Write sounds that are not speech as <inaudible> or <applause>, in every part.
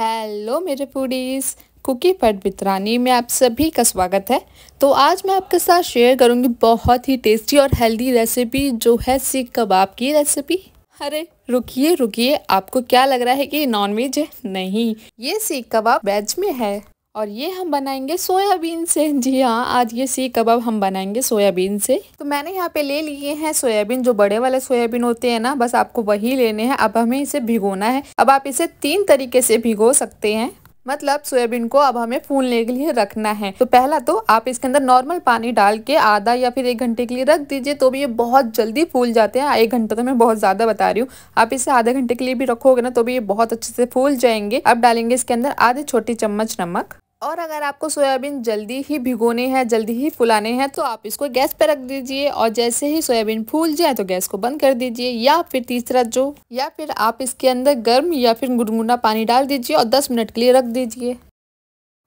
hello मेरे foodies cookie पट बितरानी में आप सभी का स्वागत है तो आज मैं आपके साथ शेयर करूंगी बहुत ही टेस्टी और हेल्दी रेसिपी जो है सीख कबाब की रेसिपी अरे रुकिए रुकिए आपको क्या लग रहा है कि नॉन वेज है नहीं ये सीख कबाब वेज में है और ये हम बनाएंगे सोयाबीन से जी हाँ आज ये सी कबाब हम बनाएंगे सोयाबीन से तो मैंने यहाँ पे ले लिए हैं सोयाबीन जो बड़े वाले सोयाबीन होते हैं ना बस आपको वही लेने हैं अब हमें इसे भिगोना है अब आप इसे तीन तरीके से भिगो सकते हैं मतलब सोयाबीन को अब हमें फूलने के लिए रखना है तो पहला तो आप इसके अंदर नॉर्मल पानी डाल के आधा या फिर एक घंटे के लिए रख दीजिए तो भी ये बहुत जल्दी फूल जाते हैं एक घंटा तो मैं बहुत ज़्यादा बता रही हूँ आप इसे आधे घंटे के लिए भी रखोगे ना तो भी ये बहुत अच्छे से फूल जाएंगे अब डालेंगे इसके अंदर आधे छोटी चम्मच नमक और अगर आपको सोयाबीन जल्दी ही भिगोने हैं जल्दी ही फुलाने हैं तो आप इसको गैस पर रख दीजिए और जैसे ही सोयाबीन फूल जाए तो गैस को बंद कर दीजिए या फिर तीसरा जो या फिर आप इसके अंदर गर्म या फिर गुनगुना पानी डाल दीजिए और 10 मिनट के लिए रख दीजिए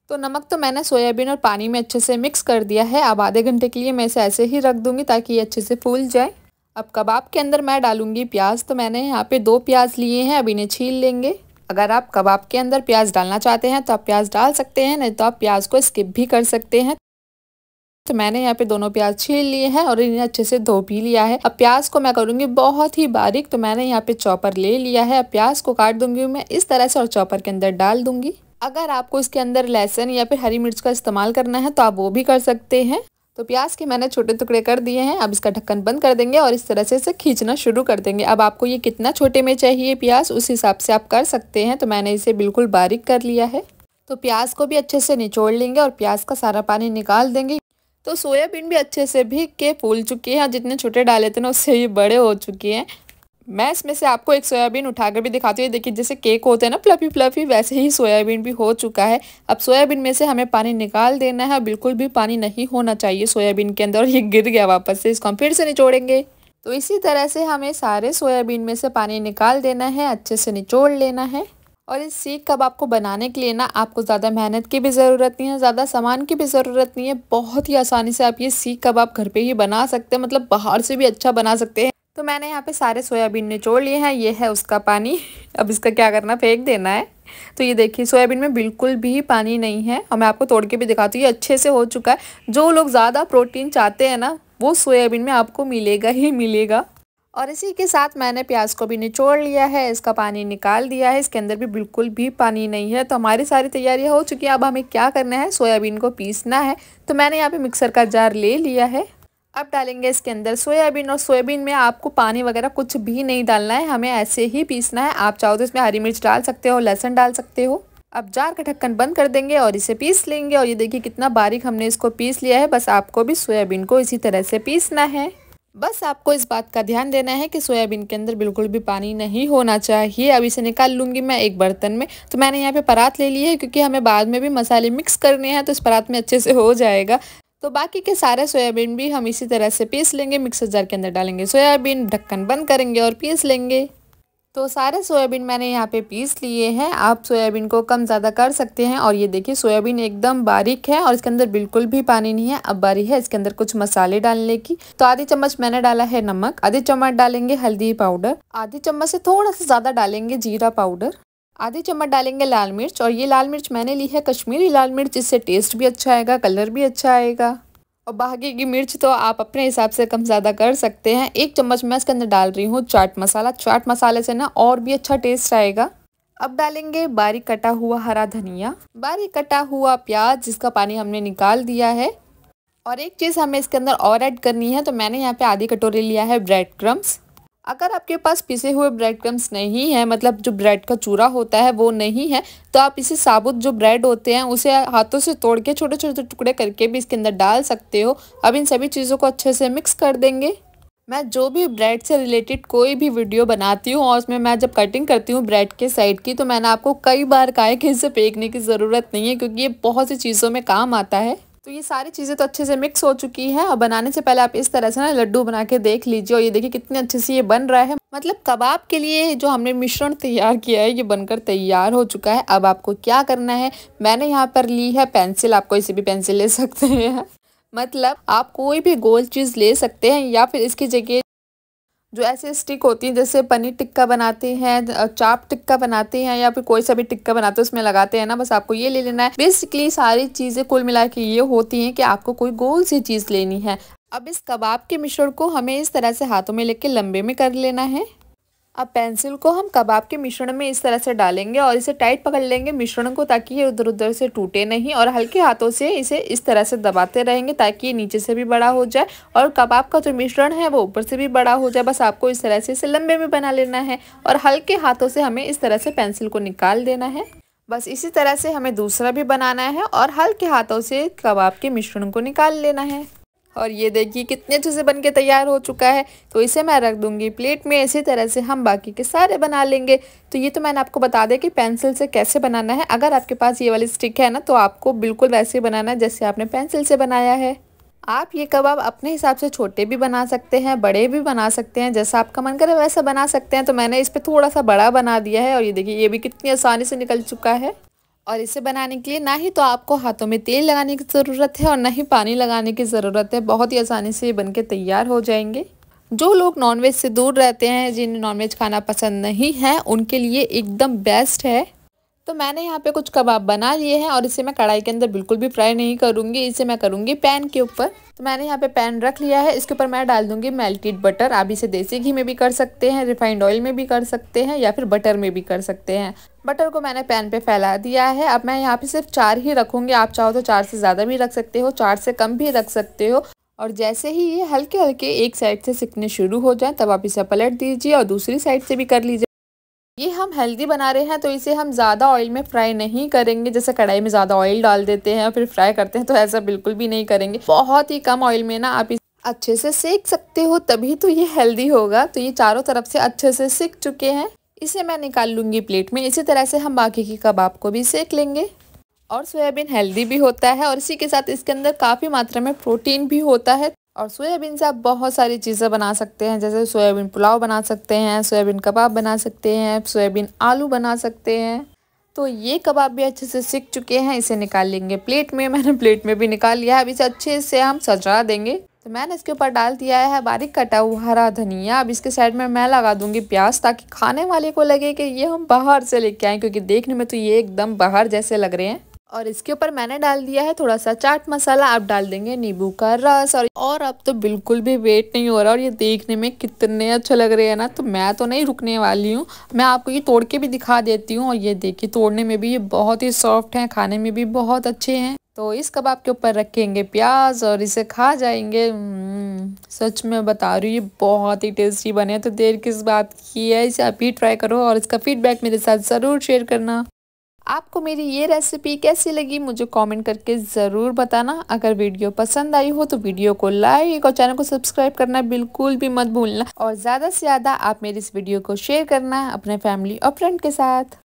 तो नमक तो मैंने सोयाबीन और पानी में अच्छे से मिक्स कर दिया है अब आधे घंटे के लिए मैं इसे ऐसे ही रख दूँगी ताकि ये अच्छे से फूल जाए अब कबाब के अंदर मैं डालूँगी प्याज तो मैंने यहाँ पर दो प्याज लिए हैं अब इन्हें छील लेंगे अगर आप कबाब के अंदर प्याज डालना चाहते हैं तो आप प्याज डाल सकते हैं नहीं तो आप प्याज को स्किप भी कर सकते हैं तो मैंने यहाँ पे दोनों प्याज छील लिए हैं और इन्हें अच्छे से धो भी लिया है अब प्याज को मैं करूँगी बहुत ही बारीक तो मैंने यहाँ पे चॉपर ले लिया है अब प्याज को काट दूंगी मैं इस तरह से और चॉपर के अंदर डाल दूंगी अगर आपको इसके अंदर लहसन या फिर हरी मिर्च का इस्तेमाल करना है तो आप वो भी कर सकते हैं तो प्याज के मैंने छोटे टुकड़े कर दिए हैं अब इसका ढक्कन बंद कर देंगे और इस तरह से इसे खींचना शुरू कर देंगे अब आपको ये कितना छोटे में चाहिए प्याज उस हिसाब से आप कर सकते हैं तो मैंने इसे बिल्कुल बारीक कर लिया है तो प्याज को भी अच्छे से निचोड़ लेंगे और प्याज का सारा पानी निकाल देंगे तो सोयाबीन भी अच्छे से भीग के फूल चुकी है जितने छोटे डाले थे ना उससे भी बड़े हो चुके हैं मैं इसमें से आपको एक सोयाबीन उठाकर भी दिखाती हूँ देखिए जैसे केक होते हैं ना फ्लफी फ्लफी वैसे ही सोयाबीन भी हो चुका है अब सोयाबीन में से हमें पानी निकाल देना है बिल्कुल भी पानी नहीं होना चाहिए सोयाबीन के अंदर और ये गिर गया वापस से इसको हम फिर से निचोड़ेंगे तो इसी तरह से हमें सारे सोयाबीन में से पानी निकाल देना है अच्छे से निचोड़ लेना है और इस सीख कब आपको बनाने के लिए ना आपको ज़्यादा मेहनत की भी ज़रूरत नहीं है ज़्यादा सामान की भी ज़रूरत नहीं है बहुत ही आसानी से आप ये सीख कब आप घर पे ही बना सकते हैं मतलब बाहर से भी अच्छा बना सकते हैं तो मैंने यहाँ पे सारे सोयाबीन निचोड़ लिए हैं ये है उसका पानी <laughs> अब इसका क्या करना फेंक देना है तो ये देखिए सोयाबीन में बिल्कुल भी पानी नहीं है और मैं आपको तोड़ के भी दिखाती हूँ ये अच्छे से हो चुका है जो लोग ज़्यादा प्रोटीन चाहते हैं ना वो सोयाबीन में आपको मिलेगा ही मिलेगा और इसी के साथ मैंने प्याज को भी निचोड़ लिया है इसका पानी निकाल दिया है इसके अंदर भी बिल्कुल भी पानी नहीं है तो हमारी सारी तैयारी हो चुकी है अब हमें क्या करना है सोयाबीन को पीसना है तो मैंने यहाँ पे मिक्सर का जार ले लिया है अब डालेंगे इसके अंदर सोयाबीन और सोयाबीन में आपको पानी वगैरह कुछ भी नहीं डालना है हमें ऐसे ही पीसना है आप चाहो तो इसमें हरी मिर्च डाल सकते हो लहसुन डाल सकते हो अब जार का ढक्कन बंद कर देंगे और इसे पीस लेंगे और ये देखिए कितना बारीक हमने इसको पीस लिया है बस आपको भी सोयाबीन को इसी तरह से पीसना है बस आपको इस बात का ध्यान देना है कि सोयाबीन के अंदर बिल्कुल भी पानी नहीं होना चाहिए अब इसे निकाल लूँगी मैं एक बर्तन में तो मैंने यहाँ पे परात ले ली है क्योंकि हमें बाद में भी मसाले मिक्स करने हैं तो इस परात में अच्छे से हो जाएगा तो बाकी के सारे सोयाबीन भी हम इसी तरह से पीस लेंगे मिक्सर जार के अंदर डालेंगे सोयाबीन ढक्कन बंद करेंगे और पीस लेंगे तो सारे सोयाबीन मैंने यहाँ पे पीस लिए हैं आप सोयाबीन को कम ज़्यादा कर सकते हैं और ये देखिए सोयाबीन एकदम बारीक है और इसके अंदर बिल्कुल भी पानी नहीं है अब बारी है इसके अंदर कुछ मसाले डालने की तो आधी चम्मच मैंने डाला है नमक आधी चम्मच डालेंगे हल्दी पाउडर आधी चम्मच से थोड़ा सा ज़्यादा डालेंगे जीरा पाउडर आधे चम्मच डालेंगे लाल मिर्च और ये लाल मिर्च मैंने ली है कश्मीरी लाल मिर्च इससे टेस्ट भी अच्छा आएगा कलर भी अच्छा आएगा और बाकी की मिर्च तो आप अपने हिसाब से कम ज़्यादा कर सकते हैं एक चम्मच मैं इसके अंदर डाल रही हूँ चाट मसाला चाट मसाले से ना और भी अच्छा टेस्ट आएगा अब डालेंगे बारीक कटा हुआ हरा धनिया बारीक कटा हुआ प्याज जिसका पानी हमने निकाल दिया है और एक चीज़ हमें इसके अंदर और ऐड करनी है तो मैंने यहाँ पे आधी कटोरी लिया है ब्रेड क्रम्स अगर आपके पास पिसे हुए ब्रेड क्रम्स नहीं है मतलब जो ब्रेड का चूरा होता है वो नहीं है तो आप इसे साबुत जो ब्रेड होते हैं उसे हाथों से तोड़ के छोटे छोटे टुकड़े करके भी इसके अंदर डाल सकते हो अब इन सभी चीज़ों को अच्छे से मिक्स कर देंगे मैं जो भी ब्रेड से रिलेटेड कोई भी वीडियो बनाती हूँ और उसमें मैं जब कटिंग करती हूँ ब्रेड के साइड की तो मैंने आपको कई बार कहा है कि इसे फेंकने की ज़रूरत नहीं है क्योंकि ये बहुत सी चीज़ों में काम आता है तो ये सारी चीज़ें तो अच्छे से मिक्स हो चुकी है और बनाने से पहले आप इस तरह से ना लड्डू बना के देख लीजिए और ये देखिए कितने अच्छे से ये बन रहा है मतलब कबाब के लिए जो हमने मिश्रण तैयार किया है ये बनकर तैयार हो चुका है अब आपको क्या करना है मैंने यहाँ पर ली है पेंसिल आप कोई सी भी पेंसिल ले सकते हैं मतलब आप कोई भी गोल चीज़ ले सकते हैं या फिर इसकी जगह जो ऐसे स्टिक होती हैं जैसे पनीर टिक्का बनाते हैं चाप टिक्का बनाते हैं या फिर कोई सा भी टिक्का बनाते हैं उसमें लगाते हैं ना बस आपको ये ले लेना है बेसिकली सारी चीज़ें कुल मिला के ये होती हैं कि आपको कोई गोल सी चीज़ लेनी है अब इस कबाब के मिश्रण को हमें इस तरह से हाथों में लेके लंबे में कर लेना है अब पेंसिल को हम कबाब के मिश्रण में इस तरह से डालेंगे और इसे टाइट पकड़ लेंगे मिश्रण को ताकि ये उधर उधर से टूटे नहीं और हल्के हाथों से इसे इस तरह से दबाते रहेंगे ताकि ये नीचे से भी बड़ा हो जाए और कबाब का जो मिश्रण है वो ऊपर से भी बड़ा हो जाए बस आपको इस तरह से इसे लंबे में बना लेना है और हल्के हाथों से हमें इस तरह से पेंसिल को निकाल देना है बस इसी तरह से हमें दूसरा भी बनाना है और हल्के हाथों से कबाब के मिश्रण को निकाल लेना है और ये देखिए कितने अच्छे से बनके तैयार हो चुका है तो इसे मैं रख दूँगी प्लेट में इसी तरह से हम बाकी के सारे बना लेंगे तो ये तो मैंने आपको बता दें कि पेंसिल से कैसे बनाना है अगर आपके पास ये वाली स्टिक है ना तो आपको बिल्कुल वैसे ही बनाना है जैसे आपने पेंसिल से बनाया है आप ये कबाब अपने हिसाब से छोटे भी बना सकते हैं बड़े भी बना सकते हैं जैसा आपका मन करे वैसा बना सकते हैं तो मैंने इस पर थोड़ा सा बड़ा बना दिया है और ये देखिए ये भी कितनी आसानी से निकल चुका है और इसे बनाने के लिए ना ही तो आपको हाथों में तेल लगाने की ज़रूरत है और ना ही पानी लगाने की ज़रूरत है बहुत ही आसानी से ये बनके तैयार हो जाएंगे जो लोग नॉनवेज से दूर रहते हैं जिन्हें नॉनवेज खाना पसंद नहीं है उनके लिए एकदम बेस्ट है तो मैंने यहाँ पे कुछ कबाब बना लिए हैं और इसे मैं कढ़ाई के अंदर बिल्कुल भी फ्राई नहीं करूँगी इसे मैं करूँगी पैन के ऊपर तो मैंने यहाँ पे पैन रख लिया है इसके ऊपर मैं डाल दूँगी मेल्टेड बटर आप इसे देसी घी में भी कर सकते हैं रिफाइंड ऑयल में भी कर सकते हैं या फिर बटर में भी कर सकते हैं बटर को मैंने पैन पे फैला दिया है अब मैं यहाँ पे सिर्फ चार ही रखूँगी आप चाहो तो चार से ज़्यादा भी रख सकते हो चार से कम भी रख सकते हो और जैसे ही ये हल्के हल्के एक साइड से सिकने शुरू हो जाए तब आप इसे पलट दीजिए और दूसरी साइड से भी कर लीजिए ये हम हेल्दी बना रहे हैं तो इसे हम ज़्यादा ऑयल में फ्राई नहीं करेंगे जैसे कढ़ाई में ज़्यादा ऑयल डाल देते हैं और फिर फ्राई करते हैं तो ऐसा बिल्कुल भी नहीं करेंगे बहुत ही कम ऑयल में ना आप इस अच्छे से सेक सकते हो तभी तो ये हेल्दी होगा तो ये चारों तरफ से अच्छे से सेक चुके हैं इसे मैं निकाल लूँगी प्लेट में इसी तरह से हम बाकी के कबाब को भी सेक लेंगे और सोयाबीन हेल्दी भी होता है और इसी के साथ इसके अंदर काफ़ी मात्रा में प्रोटीन भी होता है और सोयाबीन से आप बहुत सारी चीज़ें बना सकते हैं जैसे सोयाबीन पुलाव बना सकते हैं सोयाबीन कबाब बना सकते हैं सोयाबीन आलू बना सकते हैं तो ये कबाब भी अच्छे से सीख चुके हैं इसे निकाल लेंगे प्लेट में मैंने प्लेट में भी निकाल लिया है अब इसे अच्छे से हम सजा देंगे तो मैंने इसके ऊपर डाल दिया है बारीक कटा हुआ हरा धनिया अब इसके साइड में मैं लगा दूंगी प्याज ताकि खाने वाले को लगे कि ये हम बाहर से लेके आए क्योंकि देखने में तो ये एकदम बाहर जैसे लग रहे हैं और इसके ऊपर मैंने डाल दिया है थोड़ा सा चाट मसाला आप डाल देंगे नींबू का रस और और अब तो बिल्कुल भी वेट नहीं हो रहा और ये देखने में कितने अच्छे लग रहे हैं ना तो मैं तो नहीं रुकने वाली हूँ मैं आपको ये तोड़ के भी दिखा देती हूँ और ये देखिए तोड़ने में भी ये बहुत ही सॉफ्ट हैं खाने में भी बहुत अच्छे हैं तो इस कबाब के ऊपर रखेंगे प्याज और इसे खा जाएंगे हम्म, सच में बता रही हूँ ये बहुत ही टेस्टी बने तो देर किस बात की है इसे आप ही ट्राई करो और इसका फीडबैक मेरे साथ ज़रूर शेयर करना आपको मेरी ये रेसिपी कैसी लगी मुझे कमेंट करके ज़रूर बताना अगर वीडियो पसंद आई हो तो वीडियो को लाइक और चैनल को सब्सक्राइब करना बिल्कुल भी मत भूलना और ज़्यादा से ज़्यादा आप मेरी इस वीडियो को शेयर करना अपने फैमिली और फ्रेंड के साथ